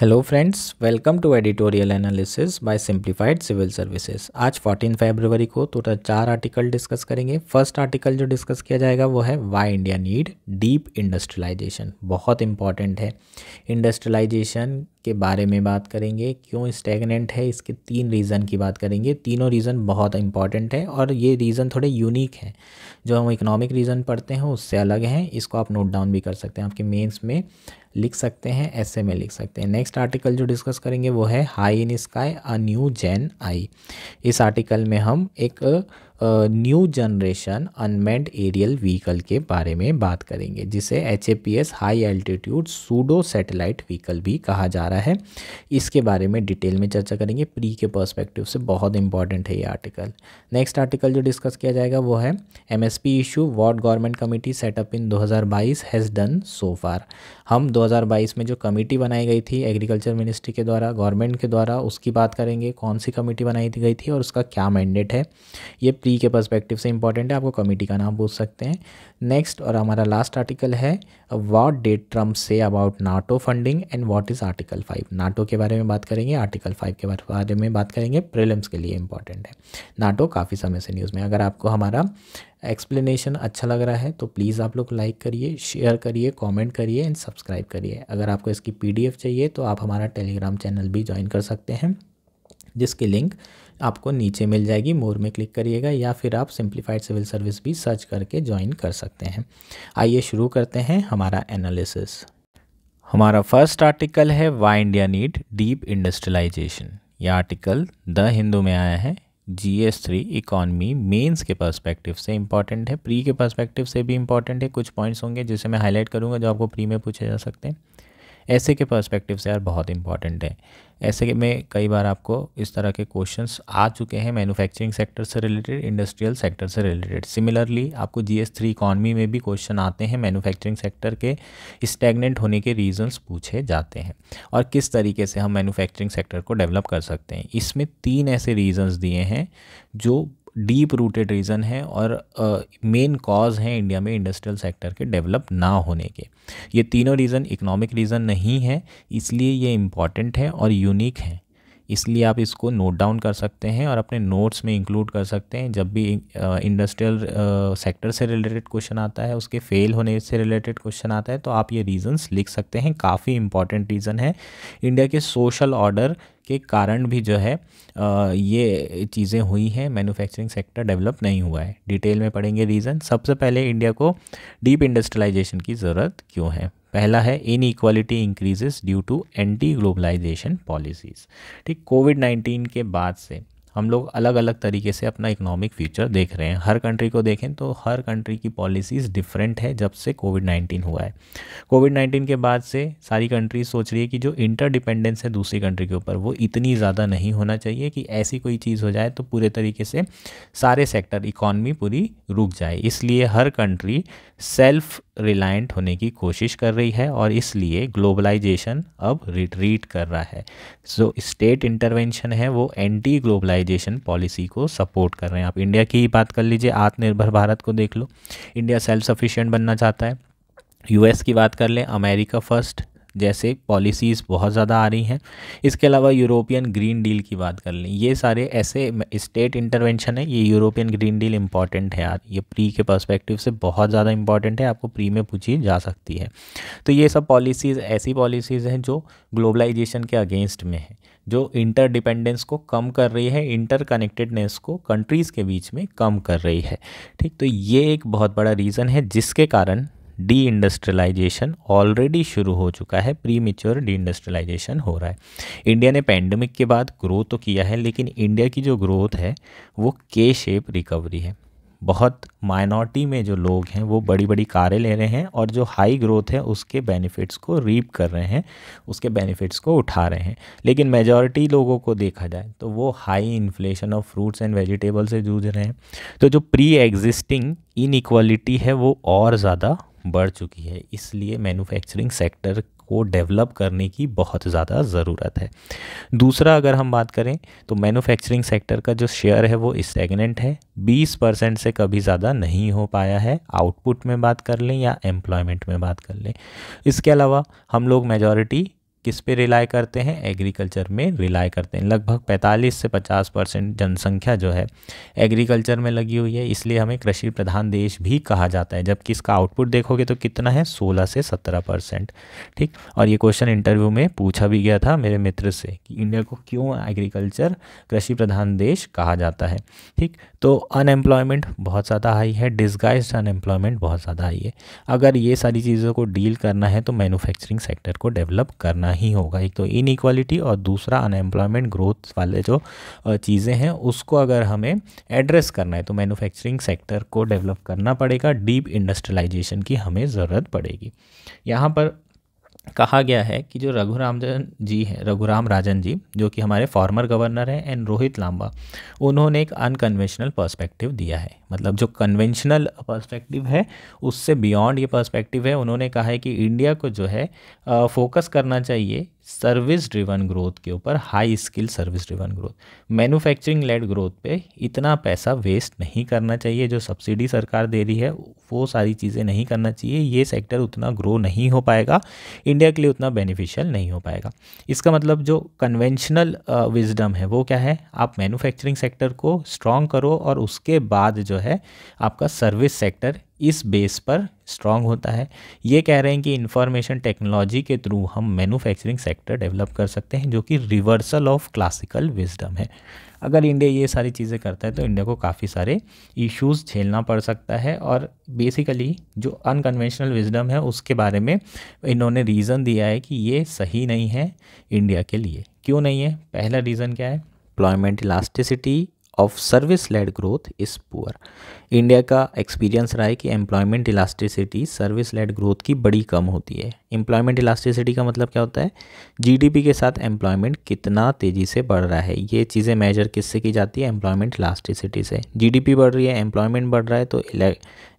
Hello friends welcome to editorial analysis by simplified civil services आज 14 फरवरी को total तो चार आर्टिकल डिस्कस करेंगे फर्स्ट आर्टिकल जो डिस्कस किया जाएगा वो है why India need deep industrialisation बहुत इंपॉर्टेंट है इंडस्ट्रियलाइजेशन के बारे में बात करेंगे क्यों स्टेगनेंट है इसके तीन रीज़न की बात करेंगे तीनों रीज़न बहुत इंपॉर्टेंट है और ये रीज़न थोड़े यूनिक हैं जो हम इकोनॉमिक रीज़न पढ़ते हैं उससे अलग हैं इसको आप नोट डाउन भी कर सकते हैं आपके मेन्स में लिख सकते हैं ऐसे में लिख सकते हैं नेक्स्ट आर्टिकल जो डिस्कस करेंगे वो है high in sky a new gen eye इस आर्टिकल में हम एक new generation unmanned aerial vehicle के बारे में बात करेंगे जिसे H A P S high altitude pseudo satellite vehicle भी कहा जा रहा है इसके बारे में डिटेल में चर्चा करेंगे प्री के पर्सपेक्टिव से बहुत इंपॉर्टेंट है ये आर्टिकल नेक्स्ट आर्टिकल जो डिस्कस किया जाएगा वो है M S P issue what government committee set up in दो हज़ार बाईस हैज़ डन सो फार हम दो हज़ार बाईस में जो कमेटी बनाई गई थी एग्रीकल्चर मिनिस्ट्री के द्वारा गवर्नमेंट के द्वारा उसकी बात करेंगे कौन सी कमेटी बनाई गई थी और उसका क्या मैंडेट है ये प्ली के पर्सपेक्टिव से इंपॉर्टेंट है आपको कमेटी का नाम पूछ सकते हैं नेक्स्ट और हमारा लास्ट आर्टिकल है what did Trump say about NATO funding and what is article five NATO के बारे में बात करेंगे आर्टिकल फाइव के बारे में बात करेंगे प्रिलिम्स के लिए इंपॉर्टेंट है नाटो काफ़ी समय से न्यूज़ में अगर आपको हमारा एक्सप्लेनेशन अच्छा लग रहा है तो प्लीज़ आप लोग लाइक करिए शेयर करिए कमेंट करिए एंड सब्सक्राइब करिए अगर आपको इसकी पीडीएफ चाहिए तो आप हमारा टेलीग्राम चैनल भी ज्वाइन कर सकते हैं जिसकी लिंक आपको नीचे मिल जाएगी मोर में क्लिक करिएगा या फिर आप सिंप्लीफाइड सिविल सर्विस भी सर्च करके ज्वाइन कर सकते हैं आइए शुरू करते हैं हमारा एनालिसिस हमारा फर्स्ट आर्टिकल है why India need deep industrialisation यह आर्टिकल द हिंदू में आया है G S three economy mains के पर्सपेक्टिव से इंपॉर्टेंट है प्री के पर्सपेक्टिव से भी इंपॉर्टेंट है कुछ पॉइंट्स होंगे जिसे मैं हाईलाइट करूँगा जो आपको प्री में पूछे जा सकते हैं ऐसे के पर्सपेक्टिव से यार बहुत इंपॉर्टेंट है ऐसे में कई बार आपको इस तरह के क्वेश्चंस आ चुके हैं मैन्युफैक्चरिंग सेक्टर से रिलेटेड इंडस्ट्रियल सेक्टर से रिलेटेड सिमिलरली आपको जी एस थ्री इकॉनमी में भी क्वेश्चन आते हैं मैन्युफैक्चरिंग सेक्टर के स्टेगनेंट होने के रीजंस पूछे जाते हैं और किस तरीके से हम मैन्युफैक्चरिंग सेक्टर को डेवलप कर सकते हैं इसमें तीन ऐसे रीजन्स दिए हैं जो डीप रूटेड रीज़न है और मेन कॉज हैं इंडिया में इंडस्ट्रियल सेक्टर के डेवलप ना होने के ये तीनों रीज़न इकोनॉमिक रीज़न नहीं है इसलिए ये इम्पॉर्टेंट है और यूनिक हैं इसलिए आप इसको नोट डाउन कर सकते हैं और अपने नोट्स में इंक्लूड कर सकते हैं जब भी इंडस्ट्रियल सेक्टर से रिलेटेड क्वेश्चन आता है उसके फेल होने से रिलेटेड क्वेश्चन आता है तो आप ये रीज़न्स लिख सकते हैं काफ़ी इंपॉर्टेंट रीज़न है इंडिया के सोशल ऑर्डर के कारण भी जो है ये चीज़ें हुई हैं मैनुफैक्चरिंग सेक्टर डेवलप नहीं हुआ है डिटेल में पढ़ेंगे रीज़न सबसे पहले इंडिया को डीप इंडस्ट्रियलाइजेशन की ज़रूरत क्यों है पहला है inequality increases due to anti globalisation policies ठीक कोविड नाइन्टीन के बाद से हम लोग अलग अलग तरीके से अपना इकोनॉमिक फ्यूचर देख रहे हैं हर कंट्री को देखें तो हर कंट्री की पॉलिसीज़ डिफरेंट है जब से कोविड नाइन्टीन हुआ है कोविड नाइन्टीन के बाद से सारी कंट्रीज सोच रही है कि जो इंटर डिपेंडेंस है दूसरी कंट्री के ऊपर वो इतनी ज़्यादा नहीं होना चाहिए कि ऐसी कोई चीज़ हो जाए तो पूरे तरीके से सारे सेक्टर इकॉनमी पूरी रुक जाए इसलिए हर कंट्री सेल्फ रिलायंट होने की कोशिश कर रही है और इसलिए ग्लोबलाइजेशन अब रिट्रीट कर रहा है सो स्टेट इंटरवेंशन है वो एंटी ग्लोबलाइजेशन पॉलिसी को सपोर्ट कर रहे हैं आप इंडिया की ही बात कर लीजिए आत्मनिर्भर भारत को देख लो इंडिया सेल्फ सफिशेंट बनना चाहता है यूएस की बात कर लें अमेरिका फर्स्ट जैसे पॉलिसीज़ बहुत ज़्यादा आ रही हैं इसके अलावा यूरोपियन ग्रीन डील की बात कर लें ये सारे ऐसे स्टेट इंटरवेंशन है ये यूरोपियन ग्रीन डील इंपॉर्टेंट है यार ये प्री के पर्सपेक्टिव से बहुत ज़्यादा इंपॉर्टेंट है आपको प्री में पूछी जा सकती है तो ये सब पॉलिसीज़ ऐसी पॉलिसीज़ हैं जो ग्लोबलाइजेशन के अगेंस्ट में है जो इंटर डिपेंडेंस को कम कर रही है इंटर कनेक्टेडनेस को कंट्रीज़ के बीच में कम कर रही है ठीक तो ये एक बहुत बड़ा रीज़न है जिसके कारण डी इंडस्ट्रियलाइजेशन ऑलरेडी शुरू हो चुका है प्री मेच्योर डी इंडस्ट्रियलाइजेशन हो रहा है इंडिया ने पैंडमिक के बाद ग्रो तो किया है लेकिन इंडिया की जो ग्रोथ है वो के शेप रिकवरी है बहुत माइनॉरिटी में जो लोग हैं वो बड़ी बड़ी कारें ले रहे हैं और जो हाई ग्रोथ है उसके बेनिफिट्स को रीप कर रहे हैं उसके बेनिफिट्स को उठा रहे हैं लेकिन मेजॉरिटी लोगों को देखा जाए तो वो high inflation of fruits and vegetable से जूझ रहे हैं तो जो प्री एग्जिस्टिंग इनक्वालिटी है वो और ज़्यादा बढ़ चुकी है इसलिए मैन्युफैक्चरिंग सेक्टर को डेवलप करने की बहुत ज़्यादा ज़रूरत है दूसरा अगर हम बात करें तो मैन्युफैक्चरिंग सेक्टर का जो शेयर है वो स्टेगनेंट है 20 परसेंट से कभी ज़्यादा नहीं हो पाया है आउटपुट में बात कर लें या एम्प्लॉयमेंट में बात कर लें इसके अलावा हम लोग मेजॉरिटी किस पे रिलाई करते हैं एग्रीकल्चर में रिलाई करते हैं लगभग 45 से 50 परसेंट जनसंख्या जो है एग्रीकल्चर में लगी हुई है इसलिए हमें कृषि प्रधान देश भी कहा जाता है जबकि इसका आउटपुट देखोगे तो कितना है 16 से 17 परसेंट ठीक और ये क्वेश्चन इंटरव्यू में पूछा भी गया था मेरे मित्र से कि इंडिया को क्यों एग्रीकल्चर कृषि प्रधान देश कहा जाता है ठीक तो अनएम्प्लॉयमेंट बहुत ज़्यादा हाई है डिस्गाइज अनएम्प्लॉयमेंट बहुत ज़्यादा हाई है अगर ये सारी चीज़ों को डील करना है तो मैन्युफैक्चरिंग सेक्टर को डेवलप करना ही होगा एक तो इनइक्वालिटी और दूसरा अनएम्प्लॉयमेंट ग्रोथ वाले जो चीज़ें हैं उसको अगर हमें एड्रेस करना है तो मैनुफैक्चरिंग सेक्टर को डेवलप करना पड़ेगा डीप इंडस्ट्रियलाइजेशन की हमें ज़रूरत पड़ेगी यहाँ पर कहा गया है कि जो रघुराम जी हैं रघुराम राजन जी जो कि हमारे फॉर्मर गवर्नर हैं एंड रोहित लांबा उन्होंने एक अनकन्वेंशनल पर्सपेक्टिव दिया है मतलब जो कन्वेंशनल पर्सपेक्टिव है उससे बियॉन्ड ये पर्सपेक्टिव है उन्होंने कहा है कि इंडिया को जो है फोकस करना चाहिए सर्विस ड्रिवन ग्रोथ के ऊपर high skill service driven growth manufacturing led growth पे इतना पैसा वेस्ट नहीं करना चाहिए जो सब्सिडी सरकार दे रही है वो सारी चीज़ें नहीं करना चाहिए ये सेक्टर उतना ग्रो नहीं हो पाएगा इंडिया के लिए उतना बेनिफिशियल नहीं हो पाएगा इसका मतलब जो कन्वेंशनल विजडम है वो क्या है आप मैनुफैक्चरिंग सेक्टर को स्ट्रॉन्ग करो और उसके बाद जो है आपका सर्विस सेक्टर इस बेस पर स्ट्रांग होता है ये कह रहे हैं कि इंफॉर्मेशन टेक्नोलॉजी के थ्रू हम मैन्युफैक्चरिंग सेक्टर डेवलप कर सकते हैं जो कि रिवर्सल ऑफ क्लासिकल विजडम है अगर इंडिया ये सारी चीज़ें करता है तो इंडिया को काफ़ी सारे इश्यूज झेलना पड़ सकता है और बेसिकली जो अनकन्वेंशनल विजडम है उसके बारे में इन्होंने रीज़न दिया है कि ये सही नहीं है इंडिया के लिए क्यों नहीं है पहला रीज़न क्या है employment elasticity of service led growth is poor India का एक्सपीरियंस रहा है कि employment elasticity service led growth की बड़ी कम होती है एम्प्लॉयमेंट इलास्टिसिटी का मतलब क्या होता है जीडीपी के साथ एम्प्लॉयमेंट कितना तेज़ी से बढ़ रहा है ये चीज़ें मेजर किससे की जाती है एम्प्लॉयमेंट इलास्टिसिटी से जी बढ़ रही है एम्प्लॉयमेंट बढ़ रहा है तो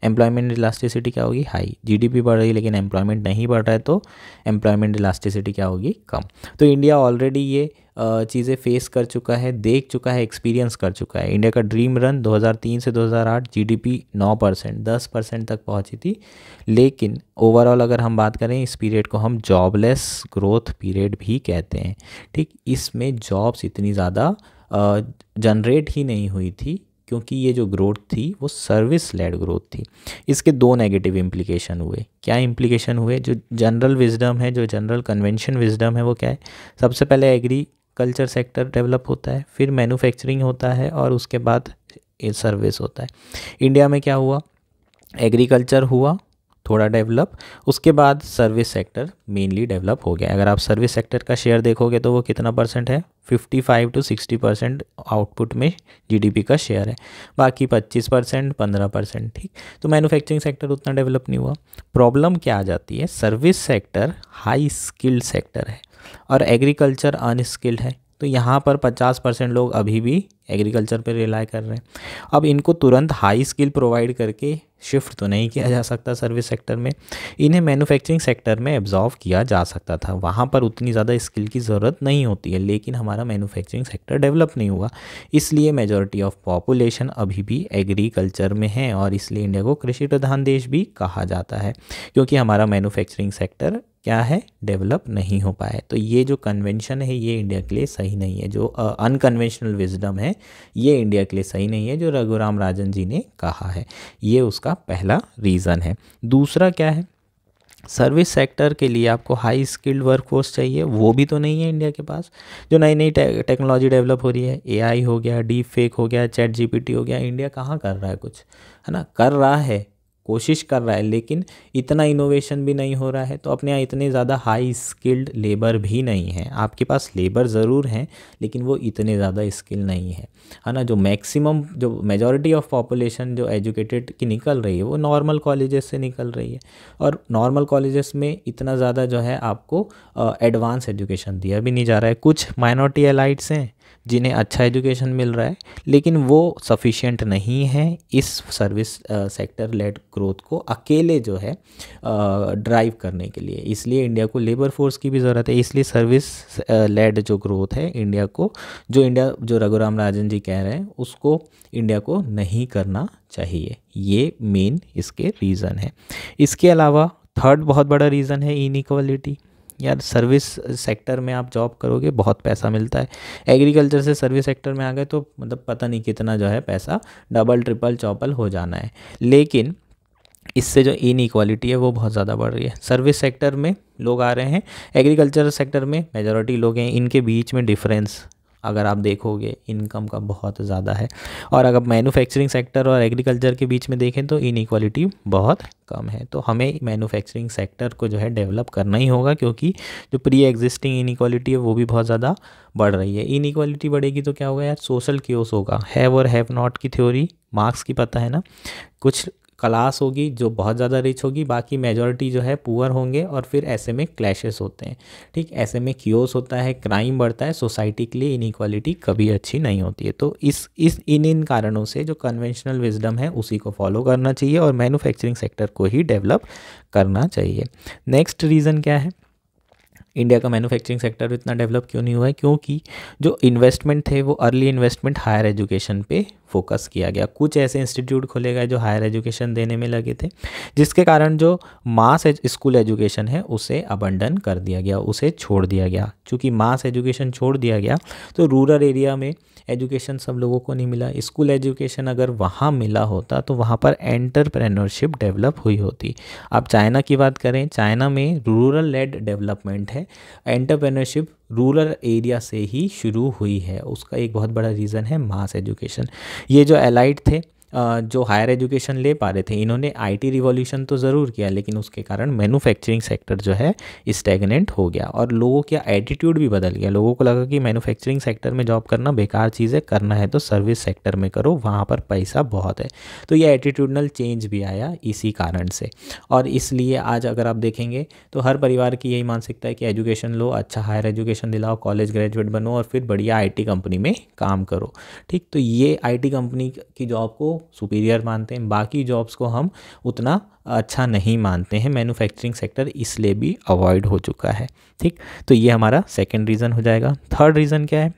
एम्प्लॉयमेंट इलास्टिसिटी क्या होगी हाई जी बढ़ रही है लेकिन एम्प्लॉयमेंट नहीं बढ़ रहा है तो एम्प्लॉयमेंट इलास्टिसिटी क्या होगी कम तो इंडिया ऑलरेडी ये चीज़ें फेस कर चुका है देख चुका है एक्सपीरियंस कर चुका है इंडिया का ड्रीम रन 2003 से 2008 जीडीपी 9 परसेंट दस परसेंट तक पहुंची थी लेकिन ओवरऑल अगर हम बात करें इस पीरियड को हम जॉबलेस ग्रोथ पीरियड भी कहते हैं ठीक इसमें जॉब्स इतनी ज़्यादा जनरेट ही नहीं हुई थी क्योंकि ये जो ग्रोथ थी वो सर्विस लेड ग्रोथ थी इसके दो नेगेटिव इम्प्लीकेशन हुए क्या इम्प्लीकेशन हुए जो जनरल विजडम है जो जनरल कन्वेंशन विजडम है वो क्या है सबसे पहले एग्री कल्चर सेक्टर डेवलप होता है फिर मैन्युफैक्चरिंग होता है और उसके बाद सर्विस होता है इंडिया में क्या हुआ एग्रीकल्चर हुआ थोड़ा डेवलप उसके बाद सर्विस सेक्टर मेनली डेवलप हो गया अगर आप सर्विस सेक्टर का शेयर देखोगे तो वो कितना परसेंट है 55 टू 60 परसेंट आउटपुट में जीडीपी का शेयर है बाकी 25 परसेंट पंद्रह परसेंट ठीक तो मैन्युफैक्चरिंग सेक्टर उतना डेवलप नहीं हुआ प्रॉब्लम क्या आ जाती है service sector high skilled sector है और एग्रीकल्चर अनस्किल्ड है तो यहाँ पर पचास परसेंट लोग अभी भी एग्रीकल्चर पर रिलाई कर रहे हैं अब इनको तुरंत हाई स्किल प्रोवाइड करके शिफ्ट तो नहीं किया जा सकता सर्विस सेक्टर में इन्हें मैन्युफैक्चरिंग सेक्टर में एब्जॉर्व किया जा सकता था वहाँ पर उतनी ज़्यादा स्किल की ज़रूरत नहीं होती है लेकिन हमारा मैन्युफैक्चरिंग सेक्टर डेवलप नहीं हुआ इसलिए मेजॉरिटी ऑफ पॉपुलेशन अभी भी एग्रीकल्चर में है और इसलिए इंडिया को कृषि प्रधान देश भी कहा जाता है क्योंकि हमारा मैनुफैक्चरिंग सेक्टर क्या है डेवलप नहीं हो पाए तो ये जो कन्वेंशन है ये इंडिया के लिए सही नहीं है जो अनकन्वेंशनल विजडम है ये इंडिया के लिए सही नहीं है जो रघुराम राजन जी ने कहा है ये उसका पहला रीज़न है दूसरा क्या है सर्विस सेक्टर के लिए आपको हाई स्किल्ड वर्कफोर्स चाहिए वो भी तो नहीं है इंडिया के पास जो नई नई टेक्नोलॉजी डेवलप हो रही है एआई हो गया डीप फेक हो गया चैट जीपीटी हो गया इंडिया कहाँ कर रहा है कुछ है ना कर रहा है कोशिश कर रहा है लेकिन इतना इनोवेशन भी नहीं हो रहा है तो अपने यहाँ इतने ज़्यादा हाई स्किल्ड लेबर भी नहीं है आपके पास लेबर ज़रूर हैं लेकिन वो इतने ज़्यादा स्किल नहीं है है ना जो मैक्सिमम जो मेजॉरिटी ऑफ पॉपुलेशन जो एजुकेटेड की निकल रही है वो नॉर्मल कॉलेजेस से निकल रही है और नॉर्मल कॉलेजेस में इतना ज़्यादा जो है आपको एडवांस एजुकेशन दिया भी नहीं जा रहा है कुछ माइनॉरिटी एलाइट्स हैं जिन्हें अच्छा एजुकेशन मिल रहा है लेकिन वो सफिशिएंट नहीं है इस सर्विस सेक्टर लेड ग्रोथ को अकेले जो है ड्राइव करने के लिए इसलिए इंडिया को लेबर फोर्स की भी ज़रूरत है इसलिए सर्विस लेड जो ग्रोथ है इंडिया को जो इंडिया जो रघुराम राजन जी कह रहे हैं उसको इंडिया को नहीं करना चाहिए ये मेन इसके रीज़न है इसके अलावा थर्ड बहुत बड़ा रीज़न है इनिक्वालिटी यार सर्विस सेक्टर में आप जॉब करोगे बहुत पैसा मिलता है एग्रीकल्चर से सर्विस सेक्टर में आ गए तो मतलब पता नहीं कितना जो है पैसा डबल ट्रिपल चौपल हो जाना है लेकिन इससे जो इनइक्वालिटी है वो बहुत ज़्यादा बढ़ रही है सर्विस सेक्टर में लोग आ रहे हैं एग्रीकल्चर सेक्टर में मेजोरिटी लोग हैं इनके बीच में डिफरेंस अगर आप देखोगे इनकम का बहुत ज़्यादा है और अगर मैन्युफैक्चरिंग सेक्टर और एग्रीकल्चर के बीच में देखें तो इनक्वालिटी बहुत कम है तो हमें मैन्युफैक्चरिंग सेक्टर को जो है डेवलप करना ही होगा क्योंकि जो प्री एग्जिस्टिंग इनक्वालिटी है वो भी बहुत ज़्यादा बढ़ रही है इनक्वालिटी बढ़ेगी तो क्या होगा यार सोशल क्योस होगा हैव और हैव नॉट की थ्योरी मार्क्स की पता है ना कुछ क्लास होगी जो बहुत ज़्यादा रिच होगी बाकी मेजॉरिटी जो है पुअर होंगे और फिर ऐसे में क्लैशेस होते हैं ठीक ऐसे में क्योस होता है क्राइम बढ़ता है सोसाइटी के लिए इनक्वालिटी कभी अच्छी नहीं होती है तो इस इस इन इन कारणों से जो कन्वेंशनल विजडम है उसी को फॉलो करना चाहिए और मैनुफैक्चरिंग सेक्टर को ही डेवलप करना चाहिए नेक्स्ट रीज़न क्या है इंडिया का मैन्युफैक्चरिंग सेक्टर इतना डेवलप क्यों नहीं हुआ है क्योंकि जो इन्वेस्टमेंट थे वो अर्ली इन्वेस्टमेंट हायर एजुकेशन पे फोकस किया गया कुछ ऐसे इंस्टीट्यूट खोले गए जो हायर एजुकेशन देने में लगे थे जिसके कारण जो मास स्कूल एजुकेशन है उसे अबंडन कर दिया गया उसे छोड़ दिया गया चूँकि मास एजुकेशन छोड़ दिया गया तो रूरल एरिया में एजुकेशन सब लोगों को नहीं मिला स्कूल एजुकेशन अगर वहाँ मिला होता तो वहाँ पर एंटरप्रेन्योरशिप डेवलप हुई होती आप चाइना की बात करें चाइना में रूरल लेड डेवलपमेंट है एंटरप्रेन्योरशिप रूरल एरिया से ही शुरू हुई है उसका एक बहुत बड़ा रीज़न है मास एजुकेशन ये जो एलाइट थे जो हायर एजुकेशन ले पा रहे थे इन्होंने आईटी रिवॉल्यूशन तो ज़रूर किया लेकिन उसके कारण मैन्युफैक्चरिंग सेक्टर जो है स्टेगनेंट हो गया और लोगों का एटीट्यूड भी बदल गया लोगों को लगा कि मैन्युफैक्चरिंग सेक्टर में जॉब करना बेकार चीज़ है करना है तो सर्विस सेक्टर में करो वहाँ पर पैसा बहुत है तो ये एटीट्यूडनल चेंज भी आया इसी कारण से और इसलिए आज अगर आप देखेंगे तो हर परिवार की यही मानसिकता है कि एजुकेशन लो अच्छा हायर एजुकेशन दिलाओ कॉलेज ग्रेजुएट बनो और फिर बढ़िया आई कंपनी में काम करो ठीक तो ये आई कंपनी की जॉब को सुपीरियर मानते हैं बाकी जॉब्स को हम उतना अच्छा नहीं मानते हैं मैन्युफैक्चरिंग सेक्टर इसलिए भी अवॉइड हो चुका है ठीक तो ये हमारा सेकेंड रीज़न हो जाएगा थर्ड रीज़न क्या है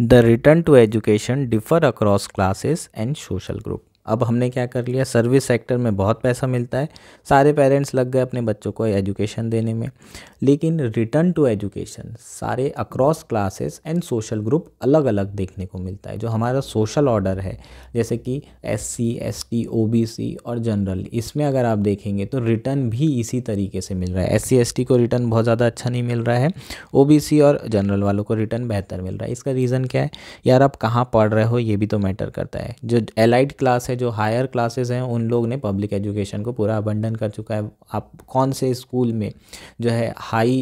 the return to education differ across classes and social group अब हमने क्या कर लिया सर्विस सेक्टर में बहुत पैसा मिलता है सारे पेरेंट्स लग गए अपने बच्चों को एजुकेशन देने में लेकिन रिटर्न टू एजुकेशन सारे across classes and social group अलग अलग देखने को मिलता है जो हमारा सोशल ऑर्डर है जैसे कि S C S T O B C और जनरल इसमें अगर आप देखेंगे तो रिटर्न भी इसी तरीके से मिल रहा है एस सी एस टी को रिटर्न बहुत ज़्यादा अच्छा नहीं मिल रहा है ओ बी सी और जनरल वालों को रिटर्न बेहतर मिल रहा है इसका रीज़न क्या है यार आप कहाँ पढ़ रहे हो ये भी तो मैटर करता है जो एलाइड क्लास है जो हायर क्लासेस हैं उन लोग ने पब्लिक एजुकेशन को पूरा अबंडन कर चुका है आप कौन से स्कूल में जो है हाई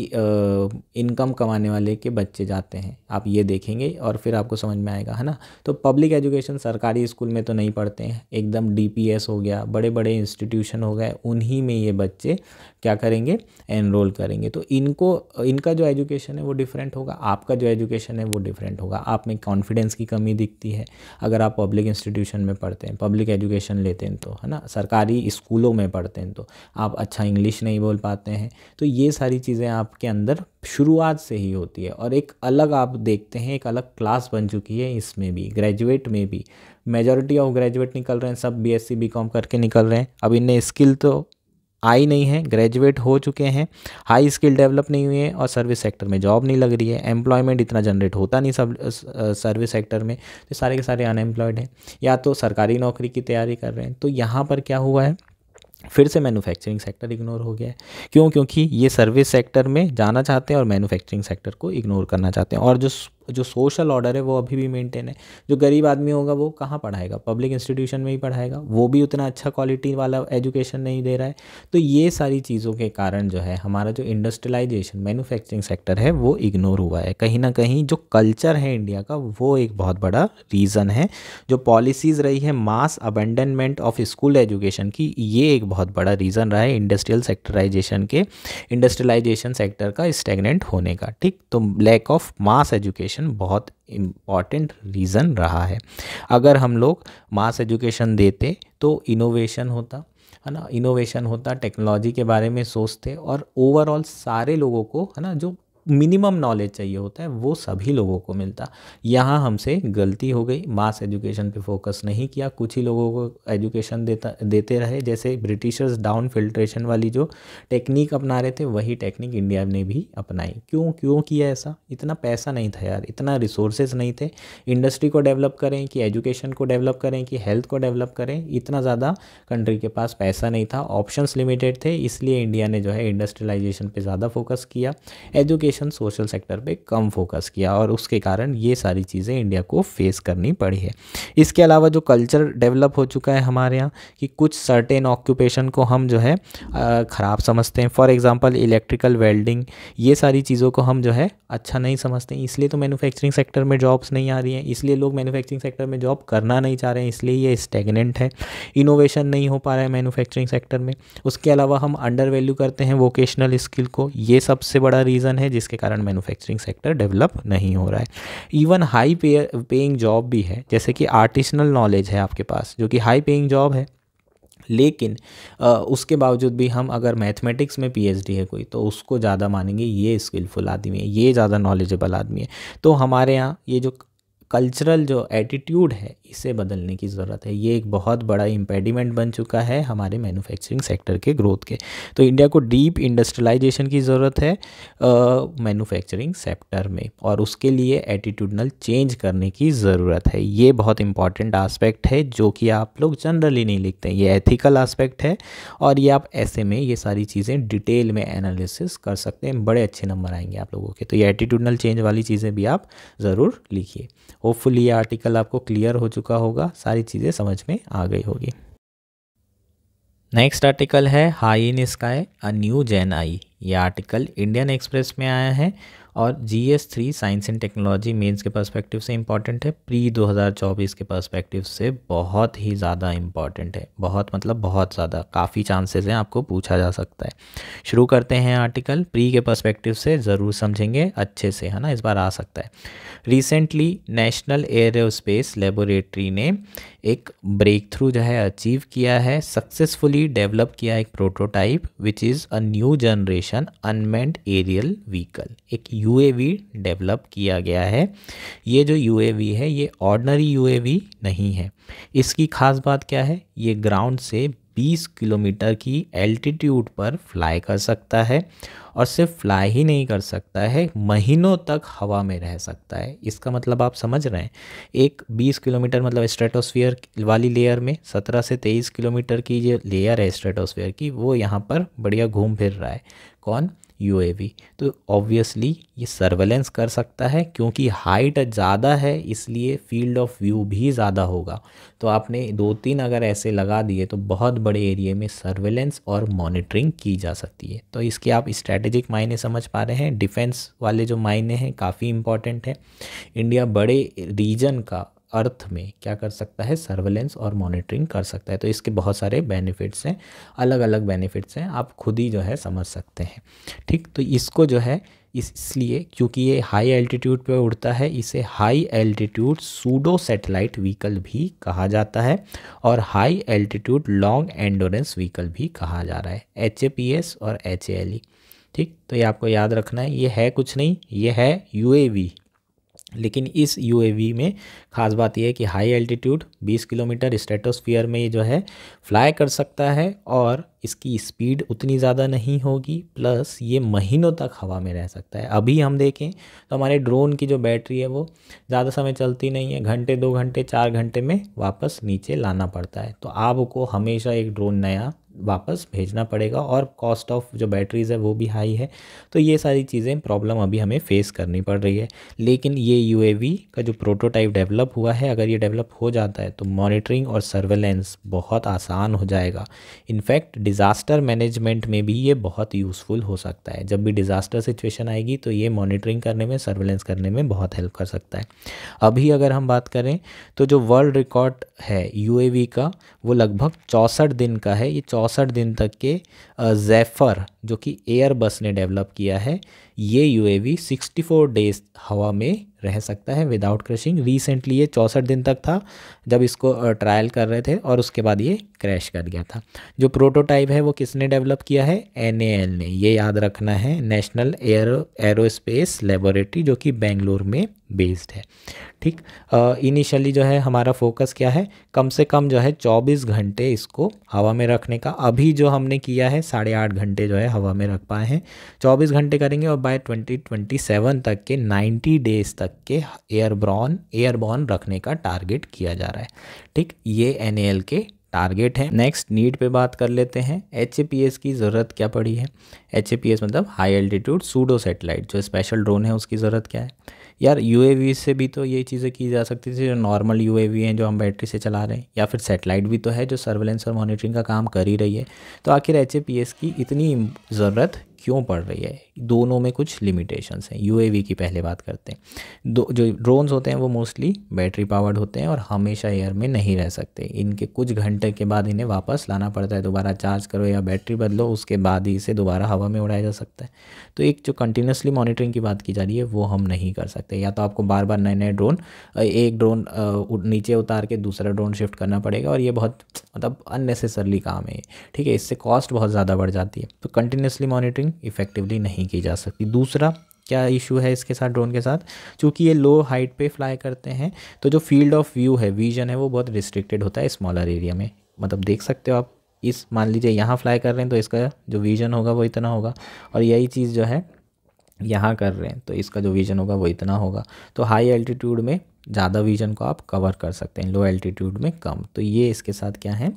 इनकम कमाने वाले के बच्चे जाते हैं आप ये देखेंगे और फिर आपको समझ में आएगा है ना तो पब्लिक एजुकेशन सरकारी स्कूल में तो नहीं पढ़ते हैं एकदम डी हो गया बड़े बड़े इंस्टीट्यूशन हो गए उन्हीं में ये बच्चे क्या करेंगे एनरोल करेंगे तो इनको इनका जो एजुकेशन है वो डिफरेंट होगा आपका जो एजुकेशन है वो डिफरेंट होगा आप में कॉन्फिडेंस की कमी दिखती है अगर आप पब्लिक इंस्टीट्यूशन में पढ़ते हैं पब्लिक पब्लिक एजुकेशन लेते हैं तो है ना सरकारी स्कूलों में पढ़ते हैं तो आप अच्छा इंग्लिश नहीं बोल पाते हैं तो ये सारी चीज़ें आपके अंदर शुरुआत से ही होती है और एक अलग आप देखते हैं एक अलग क्लास बन चुकी है इसमें भी ग्रेजुएट में भी मेजोरिटी ऑफ ग्रेजुएट निकल रहे हैं सब बी एस करके निकल रहे हैं अब इनने स्किल तो आई नहीं है ग्रेजुएट हो चुके हैं हाई स्किल डेवलप नहीं हुए हैं और सर्विस सेक्टर में जॉब नहीं लग रही है एम्प्लॉयमेंट इतना जनरेट होता नहीं सब सर्विस सेक्टर में तो सारे के सारे अनएम्प्लॉयड हैं या तो सरकारी नौकरी की तैयारी कर रहे हैं तो यहाँ पर क्या हुआ है फिर से मैन्युफैक्चरिंग सेक्टर इग्नोर हो गया है क्यों क्योंकि ये सर्विस सेक्टर में जाना चाहते हैं और मैन्युफैक्चरिंग सेक्टर को इग्नोर करना चाहते हैं और जो जो सोशल ऑर्डर है वो अभी भी मेंटेन है जो गरीब आदमी होगा वो कहाँ पढ़ाएगा पब्लिक इंस्टीट्यूशन में ही पढ़ाएगा वो भी उतना अच्छा क्वालिटी वाला एजुकेशन नहीं दे रहा है तो ये सारी चीज़ों के कारण जो है हमारा जो इंडस्ट्रियलाइजेशन मैन्युफैक्चरिंग सेक्टर है वो इग्नोर हुआ है कहीं ना कहीं जो कल्चर है इंडिया का वो एक बहुत बड़ा रीज़न है जो पॉलिसीज़ रही है mass abandonment of school education की ये एक बहुत बड़ा रीज़न रहा है इंडस्ट्रियल सेक्टराइजेशन के इंडस्ट्रियलाइजेशन सेक्टर का स्टेगनेंट होने का ठीक तो lack of mass education education बहुत इम्पॉर्टेंट रीज़न रहा है अगर हम लोग मास एजुकेशन देते तो इनोवेशन होता है ना इनोवेशन होता टेक्नोलॉजी के बारे में सोचते और ओवरऑल सारे लोगों को है ना जो मिनिमम नॉलेज चाहिए होता है वो सभी लोगों को मिलता यहाँ हमसे गलती हो गई मास एजुकेशन पे फोकस नहीं किया कुछ ही लोगों को एजुकेशन देता देते रहे जैसे ब्रिटिशर्स डाउन फिल्ट्रेशन वाली जो टेक्निक अपना रहे थे वही टेक्निक इंडिया ने भी अपनाई क्यों क्यों किया ऐसा इतना पैसा नहीं था यार इतना रिसोर्सेज नहीं थे इंडस्ट्री को डेवलप करें कि एजुकेशन को डेवलप करें कि हेल्थ को डेवलप करें इतना ज़्यादा कंट्री के पास पैसा नहीं था ऑप्शन लिमिटेड थे इसलिए इंडिया ने जो है इंडस्ट्रियलाइजेशन पर ज़्यादा फोकस किया एजुकेशन एजुकेशन सोशल सेक्टर पे कम फोकस किया और उसके कारण ये सारी चीज़ें इंडिया को फेस करनी पड़ी है इसके अलावा जो कल्चर डेवलप हो चुका है हमारे यहाँ कि कुछ सर्टेन ऑक्यूपेशन को हम जो है ख़राब समझते हैं फॉर एग्ज़ाम्पल इलेक्ट्रिकल वेल्डिंग ये सारी चीज़ों को हम जो है अच्छा नहीं समझते इसलिए तो मैनुफैक्चरिंग सेक्टर में जॉब्स नहीं आ रही हैं इसलिए लोग मैनुफैक्चरिंग सेक्टर में जॉब करना नहीं चाह रहे हैं इसलिए ये स्टेगनेंट है इनोवेशन नहीं हो पा रहा है मैनुफैक्चरिंग सेक्टर में उसके अलावा हम अंडर वैल्यू करते हैं वोकेशनल स्किल को ये सबसे बड़ा रीज़न है जिस जिसके कारण मैन्युफैक्चरिंग सेक्टर डेवलप नहीं हो रहा है even high pay paying job भी है जैसे कि आर्टिशनल नॉलेज है आपके पास जो कि हाई पेइंग जॉब है लेकिन आ, उसके बावजूद भी हम अगर मैथमेटिक्स में पीएचडी है कोई तो उसको ज़्यादा मानेंगे ये स्किलफुल आदमी है ये ज़्यादा नॉलेजेबल आदमी है तो हमारे यहाँ ये जो कल्चरल जो एटीट्यूड है इसे बदलने की ज़रूरत है ये एक बहुत बड़ा इम्पेडिमेंट बन चुका है हमारे मैन्युफैक्चरिंग सेक्टर के ग्रोथ के तो इंडिया को डीप इंडस्ट्रियलाइजेशन की ज़रूरत है मैन्युफैक्चरिंग सेक्टर में और उसके लिए एटीट्यूडनल चेंज करने की ज़रूरत है ये बहुत इंपॉर्टेंट आस्पेक्ट है जो कि आप लोग जनरली नहीं लिखते ये एथिकल आस्पेक्ट है और ये आप ऐसे में ये सारी चीज़ें डिटेल में एनालिसिस कर सकते हैं बड़े अच्छे नंबर आएंगे आप लोगों के तो ये एटीट्यूडनल चेंज वाली चीज़ें भी आप ज़रूर लिखिए होपफुल ये आर्टिकल आपको क्लियर हो चुका होगा सारी चीज़ें समझ में आ गई होगी नेक्स्ट आर्टिकल है high in sky a new gen eye ये आर्टिकल इंडियन एक्सप्रेस में आया है और G S three science and technology mains के पर्सपेक्टिव से इम्पॉर्टेंट है प्री 2024 के पर्सपेक्टिव से बहुत ही ज़्यादा इम्पॉर्टेंट है बहुत मतलब बहुत ज़्यादा काफ़ी चांसेस हैं आपको पूछा जा सकता है शुरू करते हैं आर्टिकल प्री के पर्सपेक्टिव से ज़रूर समझेंगे अच्छे से है ना इस बार आ सकता है recently National Aerospace Laboratory ने एक ब्रेक थ्रू जो है अचीव किया है सक्सेसफुली डेवलप किया एक prototype which is a new generation unmanned aerial vehicle एक यूएवी डेवलप किया गया है ये जो यूएवी है ये ऑर्डनरी यूएवी नहीं है इसकी खास बात क्या है ये ग्राउंड से 20 किलोमीटर की एल्टीट्यूड पर फ्लाई कर सकता है और सिर्फ फ्लाई ही नहीं कर सकता है महीनों तक हवा में रह सकता है इसका मतलब आप समझ रहे हैं एक 20 किलोमीटर मतलब स्ट्रेटोस्फीयर वाली लेयर में 17 से 23 किलोमीटर की जो लेयर है स्ट्रेटोस्फीयर की वो यहाँ पर बढ़िया घूम फिर रहा है कौन यू तो ऑब्वियसली ये सर्वेलेंस कर सकता है क्योंकि हाइट ज़्यादा है इसलिए फील्ड ऑफ व्यू भी ज़्यादा होगा तो आपने दो तीन अगर ऐसे लगा दिए तो बहुत बड़े एरिए में सर्वेलेंस और मॉनिटरिंग की जा सकती है तो इसके आप स्ट्रैटेजिक मायने समझ पा रहे हैं डिफेंस वाले जो मायने हैं काफ़ी इंपॉर्टेंट है इंडिया बड़े रीजन का अर्थ में क्या कर सकता है सर्वेलेंस और मॉनिटरिंग कर सकता है तो इसके बहुत सारे बेनिफिट्स हैं अलग अलग बेनिफिट्स हैं आप खुद ही जो है समझ सकते हैं ठीक तो इसको जो है इसलिए क्योंकि ये हाई एल्टीट्यूड पे उड़ता है इसे high altitude pseudo satellite vehicle भी कहा जाता है और high altitude long endurance vehicle भी कहा जा रहा है एच और एच e। ठीक तो ये आपको याद रखना है ये है कुछ नहीं ये है यू लेकिन इस यू में ख़ास बात यह है कि हाई एल्टीट्यूड 20 किलोमीटर स्ट्रेटोस्फीयर में ये जो है फ्लाई कर सकता है और इसकी स्पीड उतनी ज़्यादा नहीं होगी प्लस ये महीनों तक हवा में रह सकता है अभी हम देखें तो हमारे ड्रोन की जो बैटरी है वो ज़्यादा समय चलती नहीं है घंटे दो घंटे चार घंटे में वापस नीचे लाना पड़ता है तो आपको हमेशा एक ड्रोन नया वापस भेजना पड़ेगा और कॉस्ट ऑफ जो बैटरीज़ है वो भी हाई है तो ये सारी चीज़ें प्रॉब्लम अभी हमें फेस करनी पड़ रही है लेकिन ये यू का जो प्रोटोटाइप डेवलप हुआ है अगर ये डेवलप हो जाता है तो मॉनिटरिंग और सर्वेलेंस बहुत आसान हो जाएगा इनफैक्ट डिज़ास्टर मैनेजमेंट में भी ये बहुत यूज़फुल हो सकता है जब भी डिज़ास्टर सिचुएशन आएगी तो ये मॉनिटरिंग करने में सर्वेलेंस करने में बहुत हेल्प कर सकता है अभी अगर हम बात करें तो जो वर्ल्ड रिकॉर्ड है यू का वो लगभग चौंसठ दिन का है ये चौ चौंसठ दिन तक के जैफर जो कि एयरबस ने डेवलप किया है ये यूएवी 64 डेज हवा में रह सकता है विदाउट क्रशिंग रिसेंटली ये चौंसठ दिन तक था जब इसको ट्रायल कर रहे थे और उसके बाद ये क्रैश कर गया था जो प्रोटोटाइप है वो किसने डेवलप किया है एन ने ये याद रखना है नेशनल एयर एरोस्पेस लेबोरेटरी जो कि बेंगलोर में बेस्ड है ठीक इनिशियली जो है हमारा फोकस क्या है कम से कम जो है 24 घंटे इसको हवा में रखने का अभी जो हमने किया है साढ़े आठ घंटे जो है हवा में रख पाए हैं 24 घंटे करेंगे और बाय 2027 तक के 90 डेज तक के एयरब्रॉन एयरबॉर्न रखने का टारगेट किया जा रहा है ठीक ये एन के टारगेट है नेक्स्ट नीड पे बात कर लेते हैं एच की ज़रूरत क्या पड़ी है एच मतलब हाई एल्टीट्यूड सूडो सेटेलाइट जो स्पेशल ड्रोन है उसकी ज़रूरत क्या है यार यू से भी तो ये चीज़ें की जा सकती थी जो नॉर्मल यू हैं जो हम बैटरी से चला रहे हैं या फिर सेटेलाइट भी तो है जो सर्वेलेंस और मॉनिटरिंग का काम कर ही रही है तो आखिर एच की इतनी ज़रूरत क्यों पड़ रही है दोनों में कुछ लिमिटेशंस हैं यूएवी की पहले बात करते हैं दो जो ड्रोन्स होते हैं वो मोस्टली बैटरी पावर्ड होते हैं और हमेशा एयर में नहीं रह सकते इनके कुछ घंटे के बाद इन्हें वापस लाना पड़ता है दोबारा चार्ज करो या बैटरी बदलो उसके बाद ही इसे दोबारा हवा में उड़ाया जा सकता है तो एक जो कंटिन्यूसली मॉनिटरिंग की बात की जा रही है वो हम नहीं कर सकते या तो आपको बार बार नए नए ड्रोन एक ड्रोन नीचे उतार के दूसरा ड्रोन शिफ्ट करना पड़ेगा और ये बहुत मतलब अननेसेसरली काम है ठीक है इससे कॉस्ट बहुत ज़्यादा बढ़ जाती है तो कंटिन्यूसली मॉनिटरिंग इफ़ेक्टिवली नहीं की जा सकती दूसरा क्या इशू है इसके साथ ड्रोन के साथ क्योंकि ये लो हाइट पे फ्लाई करते हैं तो जो फील्ड ऑफ व्यू है विजन है वो बहुत रिस्ट्रिक्टेड होता है स्मॉलर एरिया में मतलब देख सकते हो आप इस मान लीजिए यहाँ फ्लाई कर रहे हैं तो इसका जो विजन होगा वो इतना होगा और यही चीज़ जो है यहाँ कर रहे हैं तो इसका जो विज़न होगा वो इतना होगा तो हाई एल्टीट्यूड में ज़्यादा विज़न को आप कवर कर सकते हैं लो एल्टीट्यूड में कम तो ये इसके साथ क्या है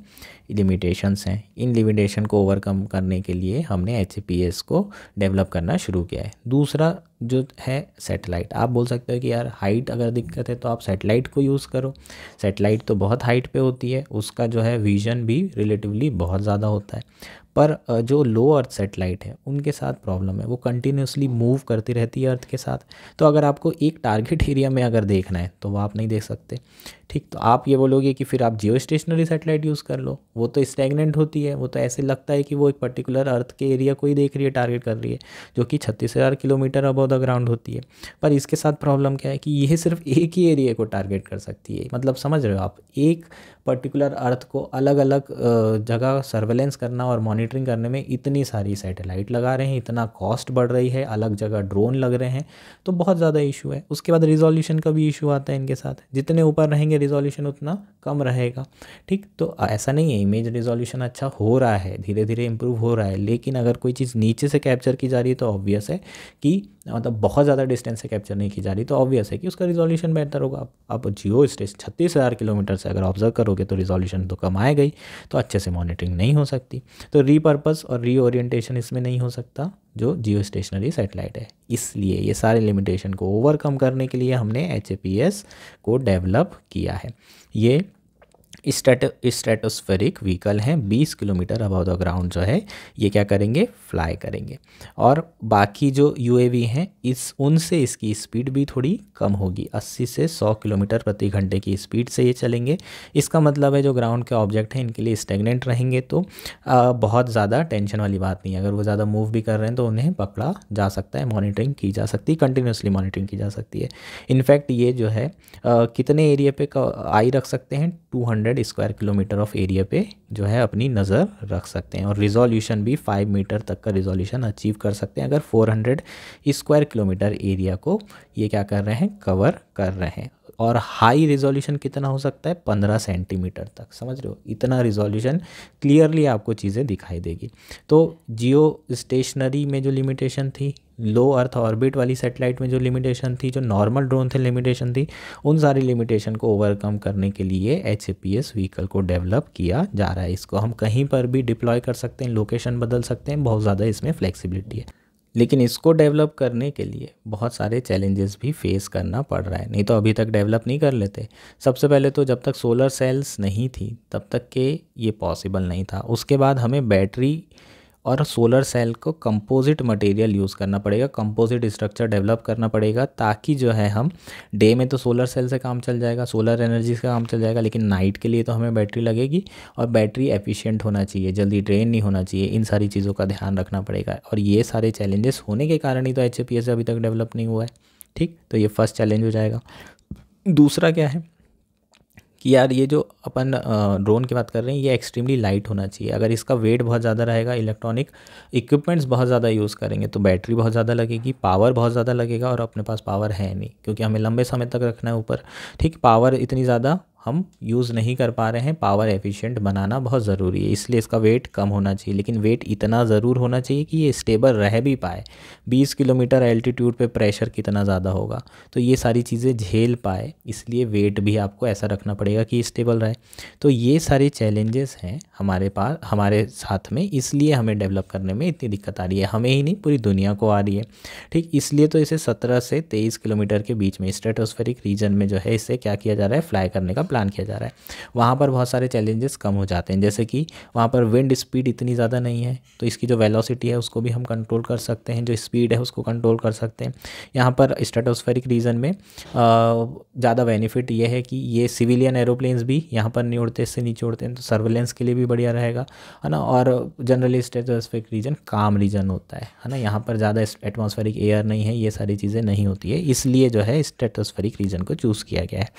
लिमिटेशंस हैं इन लिमिटेशन को ओवरकम करने के लिए हमने एच को डेवलप करना शुरू किया है दूसरा जो है सैटेलाइट आप बोल सकते हो कि यार हाइट अगर दिक्कत है तो आप सैटेलाइट को यूज़ करो सैटेलाइट तो बहुत हाइट पे होती है उसका जो है विज़न भी रिलेटिवली बहुत ज़्यादा होता है पर जो लो अर्थ सेटेलाइट है उनके साथ प्रॉब्लम है वो कंटिन्यूसली मूव करती रहती है अर्थ के साथ तो अगर आपको एक टारगेट एरिया में अगर देखना है तो वो आप नहीं देख सकते ठीक तो आप ये बोलोगे कि फिर आप जियो स्टेशनरी सेटेलाइट यूज़ कर लो वो तो स्टेगनेंट होती है वो तो ऐसे लगता है कि वो एक पर्टिकुलर अर्थ के एरिया को ही देख रही है टारगेट कर रही है जो कि छत्तीस हज़ार किलोमीटर अबव द ग्राउंड होती है पर इसके साथ प्रॉब्लम क्या है कि यह सिर्फ एक ही एरिया को टारगेट कर सकती है मतलब समझ रहे हो आप एक पर्टिकुलर अर्थ को अलग अलग जगह सर्वेलेंस करना और मॉनिटरिंग करने में इतनी सारी सैटेलाइट लगा रहे हैं इतना कॉस्ट बढ़ रही है अलग जगह ड्रोन लग रहे हैं तो बहुत ज़्यादा इशू है उसके बाद रिजोल्यूशन का भी इशू आता है इनके साथ जितने ऊपर रहेंगे रिजोल्यूशन उतना कम रहेगा ठीक तो ऐसा नहीं है इमेज रिजोल्यूशन अच्छा हो रहा है धीरे धीरे इंप्रूव हो रहा है लेकिन अगर कोई चीज़ नीचे से कैप्चर की जा रही है तो ऑब्वियस है कि मतलब बहुत ज़्यादा डिस्टेंस से कैप्चर नहीं की जा रही तो ऑब्वियस है कि उसका रिजोल्यूशन बेहतर होगा आप जियो स्टेज छत्तीस हज़ार किलोमीटर से अगर ऑब्जर्व करोगे तो रिजोल्यूशन तो कम आएगा ही तो अच्छे से मॉनिटरिंग नहीं हो सकती तो रीपर्पज़ और री इसमें नहीं हो सकता जो जियो स्टेशनरी सेटेलाइट है इसलिए ये सारे लिमिटेशन को ओवरकम करने के लिए हमने एच को डेवलप किया है ये स्ट्रेटो स्ट्रेटोस्फेरिक व्हीकल हैं 20 किलोमीटर अबाउ द ग्राउंड जो है ये क्या करेंगे फ्लाई करेंगे और बाकी जो यूएवी हैं इस उनसे इसकी स्पीड भी थोड़ी कम होगी 80 से 100 किलोमीटर प्रति घंटे की स्पीड से ये चलेंगे इसका मतलब है जो ग्राउंड के ऑब्जेक्ट हैं इनके लिए स्टेगनेंट रहेंगे तो आ, बहुत ज़्यादा टेंशन वाली बात नहीं है अगर वो ज़्यादा मूव भी कर रहे हैं तो उन्हें पकड़ा जा सकता है मॉनिटरिंग की जा सकती है कंटिन्यूसली मॉनिटरिंग की जा सकती है इनफैक्ट ये जो है आ, कितने एरिए पे आई रख सकते हैं 200 स्क्वायर किलोमीटर ऑफ एरिया पे जो है अपनी नज़र रख सकते हैं और रिजोल्यूशन भी 5 मीटर तक का रिजोल्यूशन अचीव कर सकते हैं अगर 400 स्क्वायर किलोमीटर एरिया को ये क्या कर रहे हैं कवर कर रहे हैं और हाई रिजोल्यूशन कितना हो सकता है पंद्रह सेंटीमीटर तक समझ रहे हो इतना रिजोल्यूशन क्लियरली आपको चीज़ें दिखाई देगी तो जियो स्टेशनरी में जो लिमिटेशन थी लो अर्थ ऑर्बिट वाली सेटेलाइट में जो लिमिटेशन थी जो नॉर्मल ड्रोन थे लिमिटेशन थी उन सारी लिमिटेशन को ओवरकम करने के लिए एच व्हीकल को डेवलप किया जा रहा है इसको हम कहीं पर भी डिप्लॉय कर सकते हैं लोकेशन बदल सकते हैं बहुत ज़्यादा इसमें फ्लेक्सीबिलिटी है लेकिन इसको डेवलप करने के लिए बहुत सारे चैलेंजेस भी फेस करना पड़ रहा है नहीं तो अभी तक डेवलप नहीं कर लेते सबसे पहले तो जब तक सोलर सेल्स नहीं थी तब तक के ये पॉसिबल नहीं था उसके बाद हमें बैटरी और सोलर सेल को कंपोजिट मटेरियल यूज़ करना पड़ेगा कंपोजिट स्ट्रक्चर डेवलप करना पड़ेगा ताकि जो है हम डे में तो सोलर सेल से काम चल जाएगा सोलर एनर्जी से काम चल जाएगा लेकिन नाइट के लिए तो हमें बैटरी लगेगी और बैटरी एफिशिएंट होना चाहिए जल्दी ड्रेन नहीं होना चाहिए इन सारी चीज़ों का ध्यान रखना पड़ेगा और ये सारे चैलेंजेस होने के कारण ही तो एच अभी तक डेवलप नहीं हुआ है ठीक तो ये फर्स्ट चैलेंज हो जाएगा दूसरा क्या है कि यार ये जो अपन ड्रोन की बात कर रहे हैं ये एक्सट्रीमली लाइट होना चाहिए अगर इसका वेट बहुत ज़्यादा रहेगा इलेक्ट्रॉनिक इक्विपमेंट्स बहुत ज़्यादा यूज़ करेंगे तो बैटरी बहुत ज़्यादा लगेगी पावर बहुत ज़्यादा लगेगा और अपने पास पावर है नहीं क्योंकि हमें लंबे समय तक रखना है ऊपर ठीक पावर इतनी ज़्यादा हम यूज़ नहीं कर पा रहे हैं पावर एफिशिएंट बनाना बहुत ज़रूरी है इसलिए इसका वेट कम होना चाहिए लेकिन वेट इतना ज़रूर होना चाहिए कि ये स्टेबल रह भी पाए 20 किलोमीटर एल्टीट्यूड पे प्रेशर कितना ज़्यादा होगा तो ये सारी चीज़ें झेल पाए इसलिए वेट भी आपको ऐसा रखना पड़ेगा कि स्टेबल रहे तो ये सारे चैलेंजेस हैं हमारे पास हमारे साथ में इसलिए हमें डेवलप करने में इतनी दिक्कत आ रही है हमें ही नहीं पूरी दुनिया को आ रही है ठीक इसलिए तो इसे सत्रह से तेईस किलोमीटर के बीच में स्टेटोस्फेरिक रीजन में जो है इसे क्या किया जा रहा है फ्लाई करने का प्लान प्लान किया जा रहा है वहाँ पर बहुत सारे चैलेंजेस कम हो जाते हैं जैसे कि वहाँ पर विंड स्पीड इतनी ज़्यादा नहीं है तो इसकी जो वेलोसिटी है उसको भी हम कंट्रोल कर सकते हैं जो स्पीड है उसको कंट्रोल कर सकते हैं यहाँ पर स्टेटोस्फेरिक रीजन में ज़्यादा बेनिफिट ये है कि ये सिविलियन एरोप्लेन्स भी यहाँ पर नहीं उड़ते इससे नीचे उड़ते हैं तो सर्वेलेंस के लिए भी बढ़िया रहेगा है ना और जनरली स्टेटोस्फेरिक रीजन काम रीजन होता है है ना यहाँ पर ज़्यादा एटमोस्फेरिक एयर नहीं है ये सारी चीज़ें नहीं होती है इसलिए जो है स्टेटोस्फेरिक रीजन को चूज़ किया गया है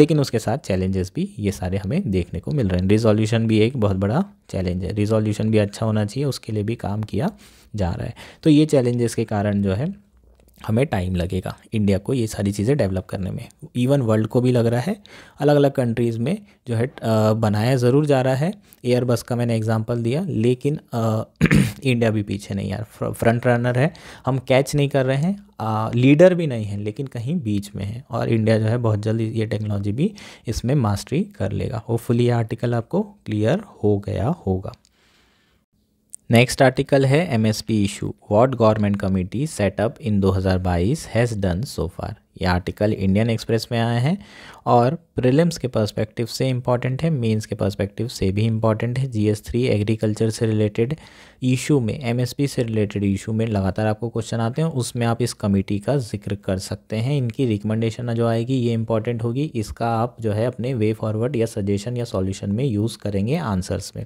लेकिन उसके साथ चैलेंजेस भी ये सारे हमें देखने को मिल रहे हैं रिजॉल्यूशन भी एक बहुत बड़ा चैलेंज है रिजॉल्यूशन भी अच्छा होना चाहिए उसके लिए भी काम किया जा रहा है तो ये चैलेंजेस के कारण जो है हमें टाइम लगेगा इंडिया को ये सारी चीज़ें डेवलप करने में इवन वर्ल्ड को भी लग रहा है अलग अलग कंट्रीज़ में जो है बनाया ज़रूर जा रहा है एयरबस का मैंने एग्जांपल दिया लेकिन आ, इंडिया भी पीछे नहीं यार फ्रंट रनर है हम कैच नहीं कर रहे हैं आ, लीडर भी नहीं है लेकिन कहीं बीच में है और इंडिया जो है बहुत जल्द ये टेक्नोलॉजी भी इसमें मास्टरी कर लेगा होपफुली ये आर्टिकल आपको क्लियर हो गया होगा नेक्स्ट आर्टिकल है M S P issue what government committee set up in 2022 has done so far ये आर्टिकल इंडियन एक्सप्रेस में आया है और प्रिलिम्स के पर्सपेक्टिव से इम्पॉर्टेंट है मेंस के पर्सपेक्टिव से भी इम्पॉर्टेंट है जीएस थ्री एग्रीकल्चर से रिलेटेड इशू में एमएसपी से रिलेटेड इशू में लगातार आपको क्वेश्चन आते हैं उसमें आप इस कमेटी का जिक्र कर सकते हैं इनकी रिकमेंडेशन जो आएगी ये इंपॉर्टेंट होगी इसका आप जो है अपने वे फॉरवर्ड या सजेशन या सोल्यूशन में यूज़ करेंगे आंसर्स में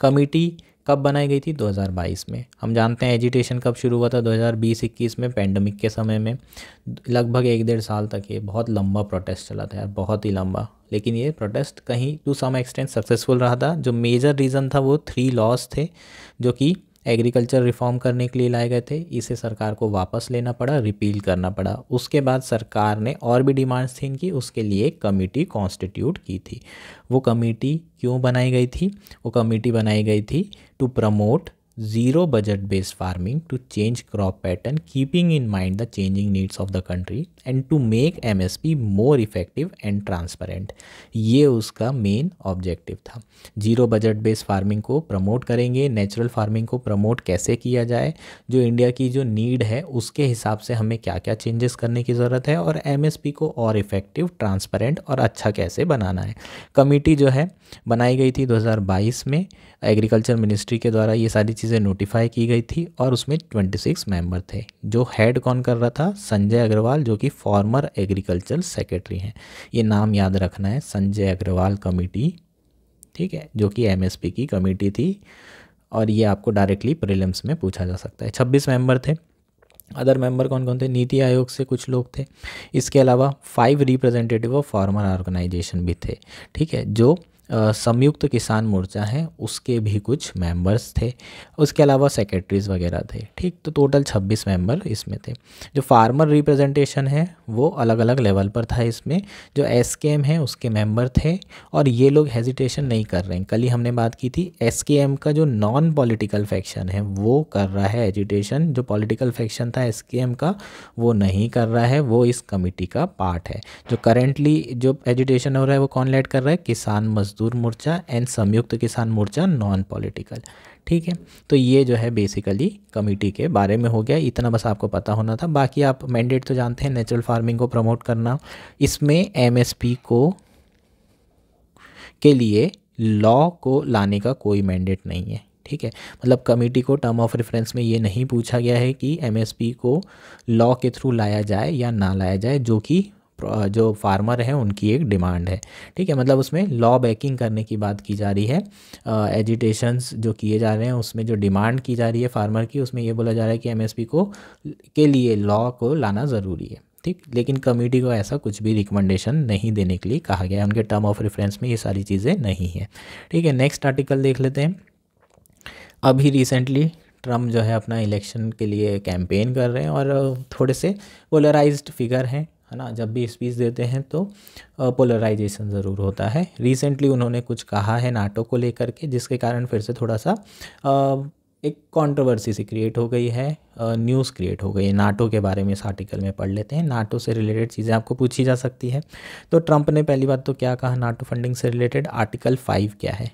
कमेटी कब बनाई गई थी 2022 में हम जानते हैं एजिटेशन कब शुरू हुआ था 2020-21 में पैंडमिक के समय में लगभग एक डेढ़ साल तक ये बहुत लंबा प्रोटेस्ट चला था यार बहुत ही लंबा लेकिन ये प्रोटेस्ट कहीं टू सम एक्सटेंट सक्सेसफुल रहा था जो मेजर रीज़न था वो थ्री लॉस थे जो कि एग्रीकल्चर रिफॉर्म करने के लिए लाए गए थे इसे सरकार को वापस लेना पड़ा रिपील करना पड़ा उसके बाद सरकार ने और भी डिमांड्स थी इनकी उसके लिए एक कमेटी कॉन्स्टिट्यूट की थी वो कमेटी क्यों बनाई गई थी वो कमेटी बनाई गई थी to promote zero budget based farming to change crop pattern keeping in mind the changing needs of the country and to make M S P more effective and transparent ये उसका मेन ऑब्जेक्टिव था zero budget based farming को promote करेंगे natural farming को promote कैसे किया जाए जो इंडिया की जो नीड है उसके हिसाब से हमें क्या क्या चेंजेस करने की ज़रूरत है और एम एस पी को और इफ़ेक्टिव ट्रांसपेरेंट और अच्छा कैसे बनाना है कमिटी जो है बनाई गई थी दो हज़ार बाईस में एग्रीकल्चर मिनिस्ट्री के द्वारा ये सारी चीज़ चीज़ें नोटिफाई की गई थी और उसमें 26 मेंबर थे जो हेड कौन कर रहा था संजय अग्रवाल जो कि फॉर्मर एग्रीकल्चर सेक्रेटरी हैं ये नाम याद रखना है संजय अग्रवाल कमेटी ठीक है जो कि एमएसपी की कमेटी थी और ये आपको डायरेक्टली प्रिलिम्स में पूछा जा सकता है छब्बीस मेंबर थे अदर मेंबर कौन कौन थे नीति आयोग से कुछ लोग थे इसके अलावा five representative of farmer organisation भी थे ठीक है जो संयुक्त किसान मोर्चा है उसके भी कुछ मेंबर्स थे उसके अलावा सेक्रेटरीज वगैरह थे ठीक तो टोटल 26 मेंबर इसमें थे जो फार्मर रिप्रेजेंटेशन है वो अलग अलग लेवल पर था इसमें जो एस के एम है उसके मेंबर थे और ये लोग हेजिटेशन नहीं कर रहे हैं कल ही हमने बात की थी एस के एम का जो नॉन पॉलिटिकल फैक्शन है वो कर रहा है एजिटेशन जो पॉलिटिकल फैक्शन था एस के एम का वो नहीं कर रहा है वो इस कमिटी का पार्ट है जो करेंटली जो एजिटेशन हो रहा है वो कौन लेट कर रहा है किसान मजदूर मजदूर मोर्चा एंड संयुक्त किसान मोर्चा नॉन पॉलिटिकल ठीक है तो ये जो है बेसिकली कमेटी के बारे में हो गया इतना बस आपको पता होना था बाकी आप मैंडेट तो जानते हैं नेचुरल फार्मिंग को प्रमोट करना इसमें एमएसपी को के लिए लॉ को लाने का कोई मैंडेट नहीं है ठीक है मतलब कमेटी को टर्म ऑफ रेफरेंस में ये नहीं पूछा गया है कि एमएसपी को लॉ के थ्रू लाया जाए या ना लाया जाए जो कि जो फार्मर हैं उनकी एक डिमांड है ठीक है मतलब उसमें लॉ बैकिंग करने की बात की जा रही है एजिटेशंस जो किए जा रहे हैं उसमें जो डिमांड की जा रही है फार्मर की उसमें ये बोला जा रहा है कि एमएसपी को के लिए लॉ को लाना ज़रूरी है ठीक लेकिन कमेटी को ऐसा कुछ भी रिकमेंडेशन नहीं देने के लिए कहा गया है उनके टर्म ऑफ रेफरेंस में ये सारी चीज़ें नहीं हैं ठीक है नेक्स्ट आर्टिकल देख लेते हैं अभी रिसेंटली ट्रम्प जो है अपना इलेक्शन के लिए कैंपेन कर रहे हैं और थोड़े से पोलराइज्ड फिगर हैं है ना जब भी स्पीच देते हैं तो पोलराइजेशन ज़रूर होता है रिसेंटली उन्होंने कुछ कहा है नाटो को लेकर के जिसके कारण फिर से थोड़ा सा आ, एक कंट्रोवर्सी सी क्रिएट हो गई है न्यूज़ क्रिएट हो गई है नाटो के बारे में इस आर्टिकल में पढ़ लेते हैं नाटो से रिलेटेड चीज़ें आपको पूछी जा सकती है तो ट्रंप ने पहली बात तो क्या कहा नाटो फंडिंग से रिलेटेड आर्टिकल फाइव क्या है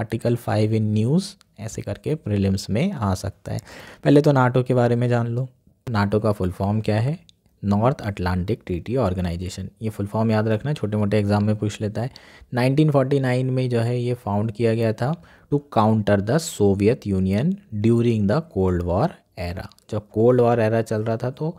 आर्टिकल फाइव इन न्यूज़ ऐसे करके प्रिलिम्स में आ सकता है पहले तो नाटो के बारे में जान लो नाटो का फुल फॉर्म क्या है नॉर्थ अटलांटिक ट्रीटी ऑर्गेनाइजेशन ये फुल फॉर्म याद रखना छोटे मोटे एग्जाम में पूछ लेता है 1949 में जो है ये फाउंड किया गया था to counter the Soviet Union during the Cold War era जब कोल्ड वॉर एरा चल रहा था तो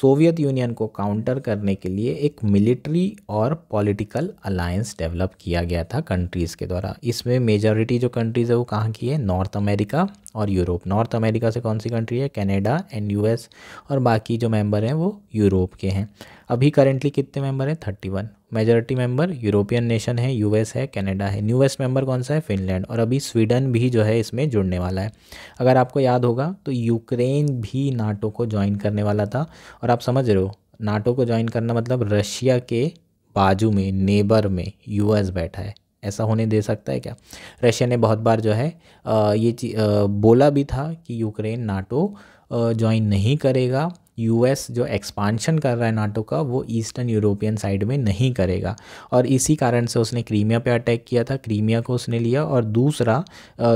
सोवियत यूनियन को काउंटर करने के लिए एक मिलिट्री और पॉलिटिकल अलायंस डेवलप किया गया था कंट्रीज़ के द्वारा इसमें मेजॉरिटी जो कंट्रीज़ है वो कहाँ की है नॉर्थ अमेरिका और यूरोप नॉर्थ अमेरिका से कौन सी कंट्री है कनाडा एंड यूएस और बाकी जो मेंबर हैं वो यूरोप के हैं अभी करेंटली कितने मेंबर हैं thirty one majority member European nation है यूएस है कनाडा है न्यूएस्ट मेंबर कौन सा है फिनलैंड और अभी स्वीडन भी जो है इसमें जुड़ने वाला है अगर आपको याद होगा तो यूक्रेन भी नाटो को ज्वाइन करने वाला था और आप समझ रहे हो नाटो को ज्वाइन करना मतलब रशिया के बाजू में नेबर में यूएस बैठा है ऐसा होने दे सकता है क्या रशिया ने बहुत बार जो है ये बोला भी था कि यूक्रेन नाटो ज्वाइन नहीं करेगा यूएस जो एक्सपांशन कर रहा है नाटो का वो ईस्टर्न यूरोपियन साइड में नहीं करेगा और इसी कारण से उसने क्रीमिया पे अटैक किया था क्रीमिया को उसने लिया और दूसरा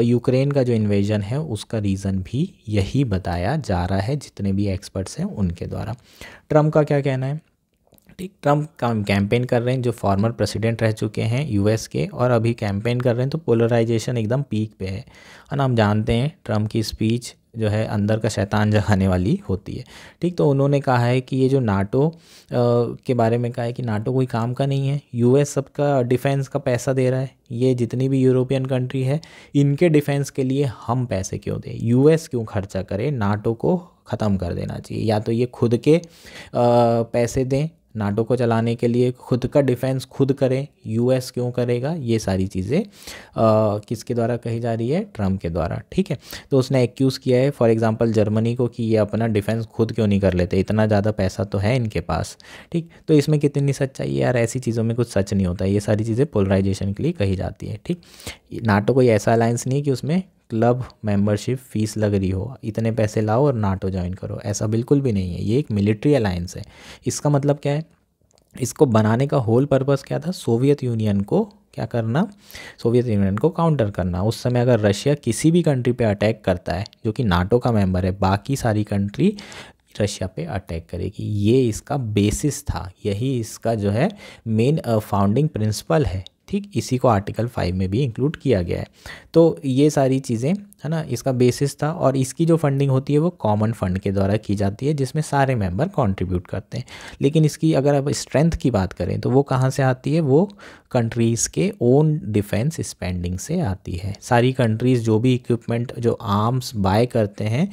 यूक्रेन का जो इन्वेजन है उसका रीज़न भी यही बताया जा रहा है जितने भी एक्सपर्ट्स हैं उनके द्वारा ट्रम्प का क्या कहना है ठीक ट्रम्प कैंपेन कर रहे हैं जो फॉर्मर प्रेसिडेंट रह चुके हैं यूएस के और अभी कैंपेन कर रहे हैं तो पोलराइजेशन एकदम पीक पे है और हम जानते हैं ट्रम्प की स्पीच जो है अंदर का शैतान जगाने वाली होती है ठीक तो उन्होंने कहा है कि ये जो नाटो आ, के बारे में कहा है कि नाटो कोई काम का नहीं है यूएस सबका डिफेंस का पैसा दे रहा है ये जितनी भी यूरोपियन कंट्री है इनके डिफेंस के लिए हम पैसे क्यों दें यूएस क्यों खर्चा करें नाटो को ख़त्म कर देना चाहिए या तो ये खुद के आ, पैसे दें नाटो को चलाने के लिए खुद का डिफेंस खुद करें यूएस क्यों करेगा ये सारी चीज़ें किसके द्वारा कही जा रही है ट्रम्प के द्वारा ठीक है तो उसने एक्यूज़ किया है फॉर एग्जांपल जर्मनी को कि ये अपना डिफेंस खुद क्यों नहीं कर लेते इतना ज़्यादा पैसा तो है इनके पास ठीक तो इसमें कितनी सच्चाई है यार ऐसी चीज़ों में कुछ सच नहीं होता ये सारी चीज़ें पोलराइजेशन के लिए कही जाती है ठीक नाटो कोई ऐसा अलायंस नहीं है कि उसमें क्लब मेंबरशिप फ़ीस लग रही हो इतने पैसे लाओ और नाटो ज्वाइन करो ऐसा बिल्कुल भी नहीं है ये एक मिलिट्री अलायंस है इसका मतलब क्या है इसको बनाने का होल पर्पस क्या था सोवियत यूनियन को क्या करना सोवियत यूनियन को काउंटर करना उस समय अगर रशिया किसी भी कंट्री पे अटैक करता है जो कि नाटो का मेंबर है बाकी सारी कंट्री रशिया पे अटैक करेगी ये इसका बेसिस था यही इसका जो है मेन फाउंडिंग प्रिंसिपल है ठीक इसी को आर्टिकल फाइव में भी इंक्लूड किया गया है तो ये सारी चीज़ें है ना इसका बेसिस था और इसकी जो फंडिंग होती है वो कॉमन फंड के द्वारा की जाती है जिसमें सारे मेंबर कंट्रीब्यूट करते हैं लेकिन इसकी अगर अब स्ट्रेंथ की बात करें तो वो कहाँ से आती है वो कंट्रीज़ के ओन डिफेंस स्पेंडिंग से आती है सारी कंट्रीज़ जो भी इक्विपमेंट जो आर्म्स बाय करते हैं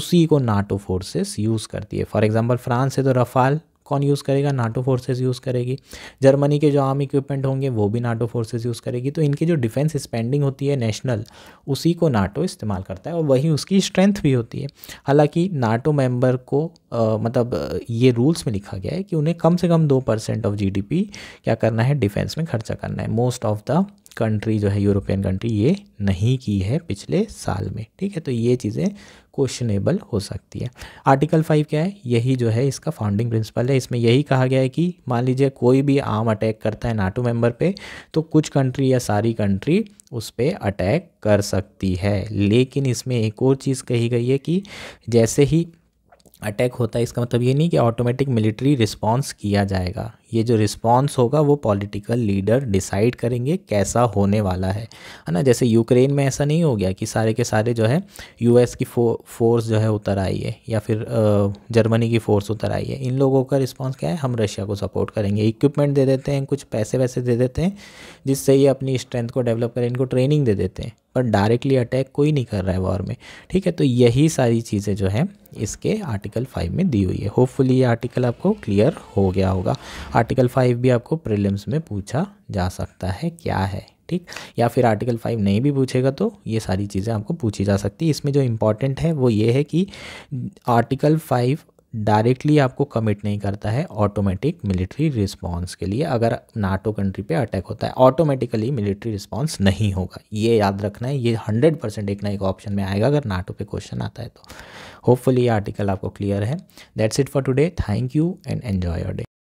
उसी को नाटो फोर्सेस यूज़ करती है फॉर एग्ज़ाम्पल फ्रांस है तो रफाल कौन यूज़ करेगा नाटो फोर्सेज यूज़ करेगी जर्मनी के जो आर्म इक्विपमेंट होंगे वो भी नाटो फोर्सेज यूज़ करेगी तो इनकी जो डिफेंस स्पेंडिंग होती है नेशनल उसी को नाटो इस्तेमाल करता है और वही उसकी स्ट्रेंथ भी होती है हालांकि नाटो मेंबर को आ, मतलब ये रूल्स में लिखा गया है कि उन्हें कम से कम दो परसेंट ऑफ जी क्या करना है डिफेंस में खर्चा करना है मोस्ट ऑफ द कंट्री जो है यूरोपियन कंट्री ये नहीं की है पिछले साल में ठीक है तो ये चीज़ें क्वेश्चनेबल हो सकती है आर्टिकल फाइव क्या है यही जो है इसका फाउंडिंग प्रिंसिपल है इसमें यही कहा गया है कि मान लीजिए कोई भी आर्म अटैक करता है नाटो मेंबर पे तो कुछ कंट्री या सारी कंट्री उस पर अटैक कर सकती है लेकिन इसमें एक और चीज़ कही गई है कि जैसे ही अटैक होता है इसका मतलब ये नहीं कि ऑटोमेटिक मिलिट्री रिस्पॉन्स किया जाएगा ये जो रिस्पॉन्स होगा वो पॉलिटिकल लीडर डिसाइड करेंगे कैसा होने वाला है है ना जैसे यूक्रेन में ऐसा नहीं हो गया कि सारे के सारे जो है यूएस की फो, फोर्स जो है उतर आई है या फिर जर्मनी की फोर्स उतर आई है इन लोगों का रिस्पॉन्स क्या है हम रशिया को सपोर्ट करेंगे इक्विपमेंट दे देते हैं कुछ पैसे वैसे दे देते हैं जिससे ये अपनी स्ट्रेंथ को डेवलप करें इनको ट्रेनिंग दे देते हैं पर डायरेक्टली अटैक कोई नहीं कर रहा है वॉर में ठीक है तो यही सारी चीज़ें जो है इसके आर्टिकल फाइव में दी हुई है होपफुली ये आर्टिकल आपको क्लियर हो गया होगा आर्टिकल फाइव भी आपको प्रिलिम्स में पूछा जा सकता है क्या है ठीक या फिर आर्टिकल फाइव नहीं भी पूछेगा तो ये सारी चीज़ें आपको पूछी जा सकती है इसमें जो इम्पॉर्टेंट है वो ये है कि आर्टिकल फाइव डायरेक्टली आपको कमिट नहीं करता है ऑटोमेटिक मिलिट्री रिस्पांस के लिए अगर नाटो कंट्री पे अटैक होता है ऑटोमेटिकली मिलिट्री रिस्पांस नहीं होगा ये याद रखना है ये हंड्रेड परसेंट एक ना एक ऑप्शन में आएगा अगर नाटो पे क्वेश्चन आता है तो होपफुली ये आर्टिकल आपको क्लियर है that's it for today thank you and enjoy your day